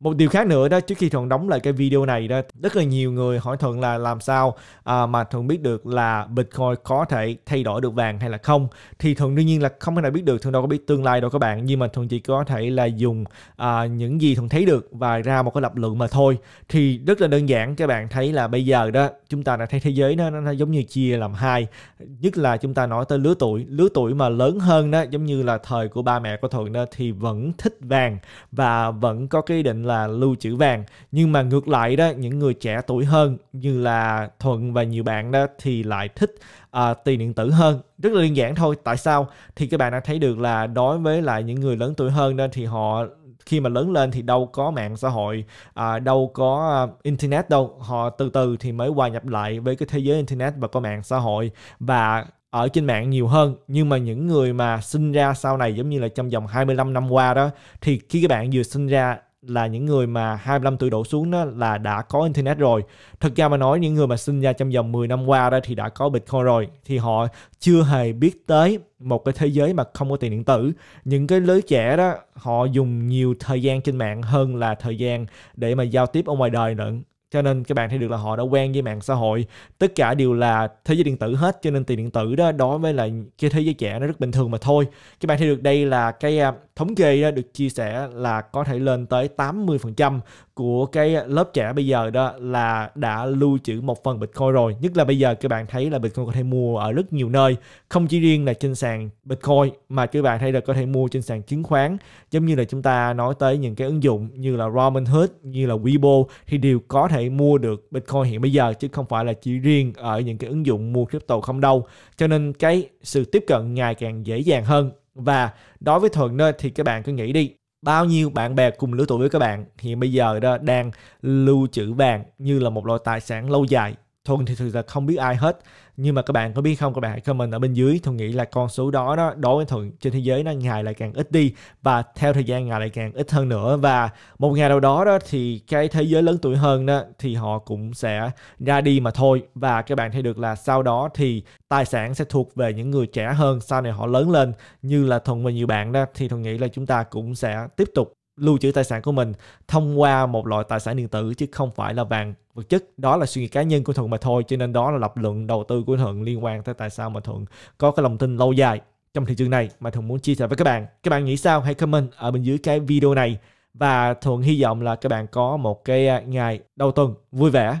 một điều khác nữa đó trước khi thuận đóng lại cái video này đó rất là nhiều người hỏi thuận là làm sao à, mà thuận biết được là bitcoin có thể thay đổi được vàng hay là không thì thuận đương nhiên là không thể nào biết được thuận đâu có biết tương lai đâu các bạn nhưng mà thuận chỉ có thể là dùng à, những gì thuận thấy được và ra một cái lập luận mà thôi thì rất là đơn giản các bạn thấy là bây giờ đó chúng ta đã thấy thế giới đó, nó, nó giống như chia làm hai nhất là chúng ta nói tới lứa tuổi lứa tuổi mà lớn hơn đó giống như là thời của ba mẹ của thuận đó thì vẫn thích vàng và vẫn có cái định là lưu trữ vàng nhưng mà ngược lại đó những người trẻ tuổi hơn như là thuận và nhiều bạn đó thì lại thích uh, tiền điện tử hơn rất là đơn giản thôi tại sao thì các bạn đã thấy được là đối với lại những người lớn tuổi hơn đó thì họ khi mà lớn lên thì đâu có mạng xã hội à, đâu có uh, internet đâu họ từ từ thì mới hòa nhập lại với cái thế giới internet và có mạng xã hội và ở trên mạng nhiều hơn nhưng mà những người mà sinh ra sau này giống như là trong vòng 25 năm qua đó thì khi các bạn vừa sinh ra là những người mà 25 tuổi đổ xuống đó là đã có internet rồi. Thực ra mà nói những người mà sinh ra trong vòng 10 năm qua đó thì đã có Bitcoin rồi thì họ chưa hề biết tới một cái thế giới mà không có tiền điện tử. Những cái lứa trẻ đó họ dùng nhiều thời gian trên mạng hơn là thời gian để mà giao tiếp ở ngoài đời nữa cho nên các bạn thấy được là họ đã quen với mạng xã hội tất cả đều là thế giới điện tử hết cho nên tiền điện tử đó đối với là cái thế giới trẻ nó rất bình thường mà thôi các bạn thấy được đây là cái à, thống kê đó ờ, được chia sẻ là có thể lên tới 80% của cái lớp trẻ bây giờ đó là đã lưu trữ một phần Bitcoin rồi. Nhất là bây giờ các bạn thấy là Bitcoin có thể mua ở rất nhiều nơi, không chỉ riêng là trên sàn Bitcoin mà các bạn thấy là có thể mua trên sàn chứng khoán, giống như là chúng ta nói tới những cái ứng dụng như là Robinhood, như là Weibo thì đều có thể mua được Bitcoin hiện bây giờ chứ không phải là chỉ riêng ở những cái ứng dụng mua crypto không đâu. Cho nên cái sự tiếp cận ngày càng dễ dàng hơn và đối với Thuận đó, thì các bạn cứ nghĩ đi, bao nhiêu bạn bè cùng lứa tuổi với các bạn hiện bây giờ đó đang lưu trữ vàng như là một loại tài sản lâu dài Thuần thì thực ra không biết ai hết nhưng mà các bạn có biết không các bạn hãy comment ở bên dưới Thuần nghĩ là con số đó nó đối với Thuần trên thế giới nó ngày lại càng ít đi và theo thời gian ngày lại càng ít hơn nữa và một ngày nào đó đó thì cái thế giới lớn tuổi hơn đó thì họ cũng sẽ ra đi mà thôi và các bạn thấy được là sau đó thì tài sản sẽ thuộc về những người trẻ hơn sau này họ lớn lên như là Thuần và nhiều bạn đó thì Thuần nghĩ là chúng ta cũng sẽ tiếp tục lưu trữ tài sản của mình thông qua một loại tài sản điện tử chứ không phải là vàng vật chất đó là suy nghĩ cá nhân của thuận mà thôi cho nên đó là lập luận đầu tư của thuận liên quan tới tại sao mà thuận có cái lòng tin lâu dài trong thị trường này mà thuận muốn chia sẻ với các bạn các bạn nghĩ sao hãy comment ở bên dưới cái video này và thuận hy vọng là các bạn có một cái à, ngày đầu tuần vui vẻ